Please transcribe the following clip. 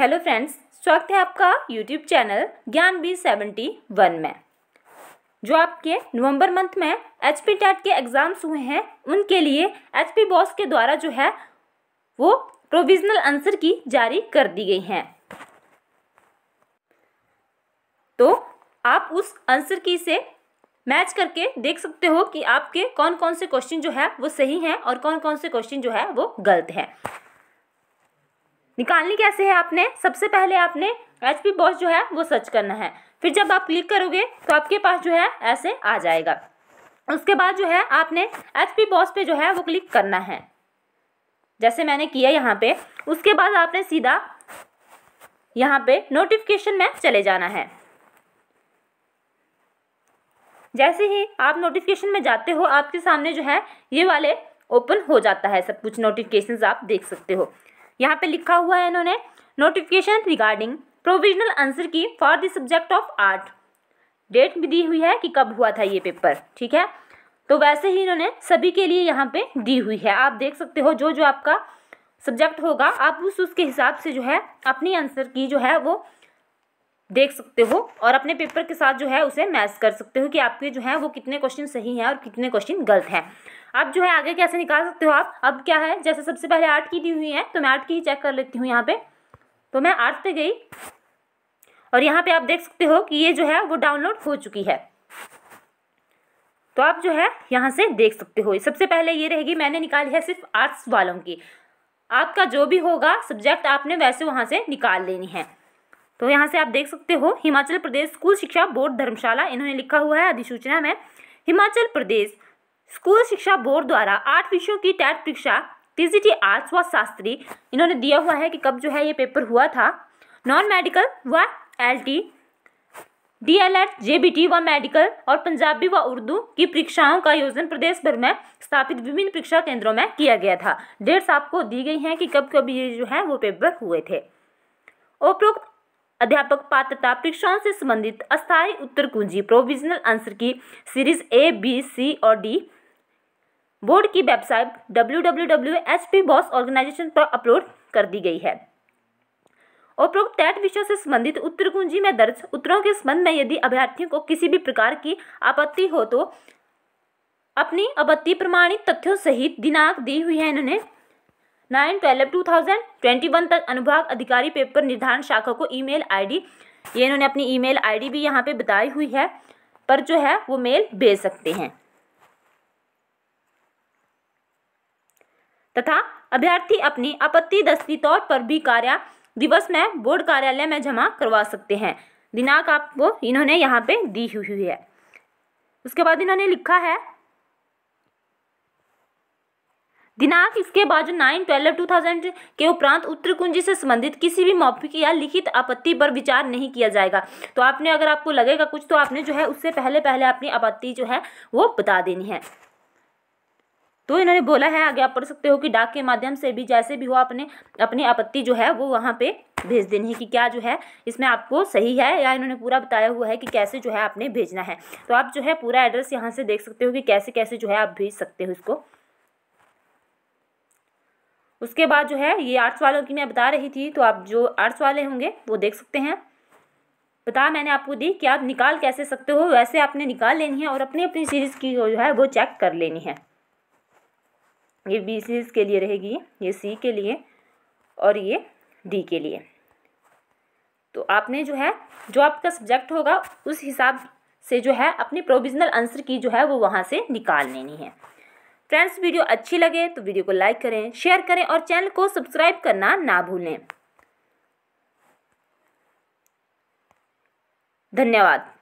hello friends स्वागत है आपका YouTube channel Gyan B seventy one में जो आपके नवंबर मंथ में एच पी टेट के एग्ज़ाम्स हुए हैं उनके लिए एच पी बॉस के द्वारा जो है वो प्रोविजनल आंसर की जारी कर दी गई हैं तो आप उस आंसर की से मैच करके देख सकते हो कि आपके कौन कौन से क्वेश्चन जो है वो सही हैं और कौन कौन से क्वेश्चन जो है वो गलत हैं निकालनी कैसे है आपने सबसे पहले आपने एच पी बॉस जो है वो सर्च करना है फिर जब आप क्लिक करोगे तो आपके पास जो है ऐसे आ जाएगा उसके बाद जो है आपने एच पी बॉस पे जो है वो क्लिक करना है जैसे मैंने किया यहाँ पे उसके बाद आपने सीधा यहाँ पे नोटिफिकेशन में चले जाना है जैसे ही आप नोटिफिकेशन में जाते हो आपके सामने जो है ये वाले ओपन हो जाता है सब कुछ नोटिफिकेशन आप देख सकते हो यहाँ पे लिखा हुआ है इन्होंने notification regarding provisional answer key for the subject of art date भी दी हुई है कि कब हुआ था ये पेपर ठीक है तो वैसे ही इन्होंने सभी के लिए यहाँ पे दी हुई है आप देख सकते हो जो जो आपका सब्जेक्ट होगा आप उस उसके हिसाब से जो है अपनी आंसर की जो है वो देख सकते हो और अपने पेपर के साथ जो है उसे मैच कर सकते हो कि आपके जो है वो कितने क्वेश्चन सही हैं और कितने क्वेश्चन गलत हैं अब जो है आगे कैसे निकाल सकते हो आप अब क्या है जैसे सबसे पहले आर्ट की दी हुई है तो मैं आर्ट की ही चेक कर लेती हूँ यहाँ पे तो मैं आर्ट पे गई और यहाँ पे आप देख सकते हो कि ये जो है वो डाउनलोड हो चुकी है तो आप जो है यहाँ से देख सकते हो सबसे पहले ये रहेगी मैंने निकाली है सिर्फ आर्ट्स वालों की आपका जो भी होगा सब्जेक्ट आपने वैसे वहाँ से निकाल लेनी है तो यहाँ से आप देख सकते हो हिमाचल प्रदेश स्कूल शिक्षा बोर्ड धर्मशाला इन्होंने लिखा हुआ है अधिसूचना में हिमाचल प्रदेश स्कूल शिक्षा बोर्ड द्वारा आठ विषयों की टैट परीक्षा टीजीटी आर्ट्स व शास्त्री इन्होंने दिया हुआ है कि कब जो है ये पेपर हुआ था नॉन मेडिकल व एलटी डीएलएड जेबीटी व मेडिकल और पंजाबी व उर्दू की परीक्षाओं का आयोजन प्रदेश भर में स्थापित विभिन्न परीक्षा केंद्रों में किया गया था डेट्स आपको दी गई हैं कि कब कब ये जो है वो पेपर हुए थे उपरोक्त अध्यापक पात्रता परीक्षाओं से संबंधित अस्थायी उत्तर कुंजी provisional answer key series A B C और डी बोर्ड की website W W W H P BOSE organisation पर अपलोड कर दी गई है उपरोक्त टैट विषय से संबंधित उत्तर कुंजी में दर्ज उत्तरों के संबंध में यदि अभ्यर्थियों को किसी भी प्रकार की आपत्ति हो तो अपनी आपत्ति प्रमाणित तथ्यों सहित दिनांक दी हुई है इन्होंने nine twelve two thousand twenty one तक अनुभाग अधिकारी पेपर निर्धारण शाखा को ईमेल आईडी ये इन्होंने अपनी ईमेल आईडी भी यहाँ पे बताई हुई है पर जो है वो मेल भेज सकते हैं तथा अभ्यर्थी अपनी आपत्ति दस्ती तौर पर भी कार्य दिवस में बोर्ड कार्यालय में जमा करवा सकते हैं दिनांक आपको इन्होंने यहाँ पे दी हुई है उसके बाद इन्होंने लिखा है दिनांक इसके बाद जो नाइन ट्वेल्व टू थाउजेंड के उपरांत उत्तर कुंजी से संबंधित किसी भी मौखिक या लिखित आपत्ति पर विचार नहीं किया जाएगा तो आपने अगर आपको लगेगा कुछ तो आपने जो है उससे पहले पहले अपनी आपत्ति जो है वो बता देनी है तो इन्होंने बोला है आगे आप पढ़ सकते हो कि डाक के माध्यम से भी जैसे भी हो आपने अपनी आपत्ति जो है वो वहाँ पे भेज देनी है कि क्या जो है इसमें आपको सही है या इन्होंने पूरा बताया हुआ है कि कैसे जो है आपने भेजना है तो आप जो है पूरा एड्रेस यहाँ से देख सकते हो कि कैसे कैसे जो है आप भेज सकते हो इसको उसके बाद जो है ये आर्ट्स वालों की मैं बता रही थी तो आप जो आर्ट्स वाले होंगे वो देख सकते हैं बता मैंने आपको दी कि आप निकाल कैसे सकते हो वैसे आपने निकाल लेनी है और अपनी अपनी सीरीज़ की जो है वो चेक कर लेनी है ये बी सीरीज़ के लिए रहेगी ये सी के लिए और ये डी के लिए तो आपने जो है जो आपका सब्जेक्ट होगा उस हिसाब से जो है अपनी प्रोविजनल आंसर की जो है वो वहाँ से निकाल लेनी है फ्रेंड्स वीडियो अच्छी लगे तो वीडियो को लाइक करें शेयर करें और चैनल को सब्सक्राइब करना ना भूलें धन्यवाद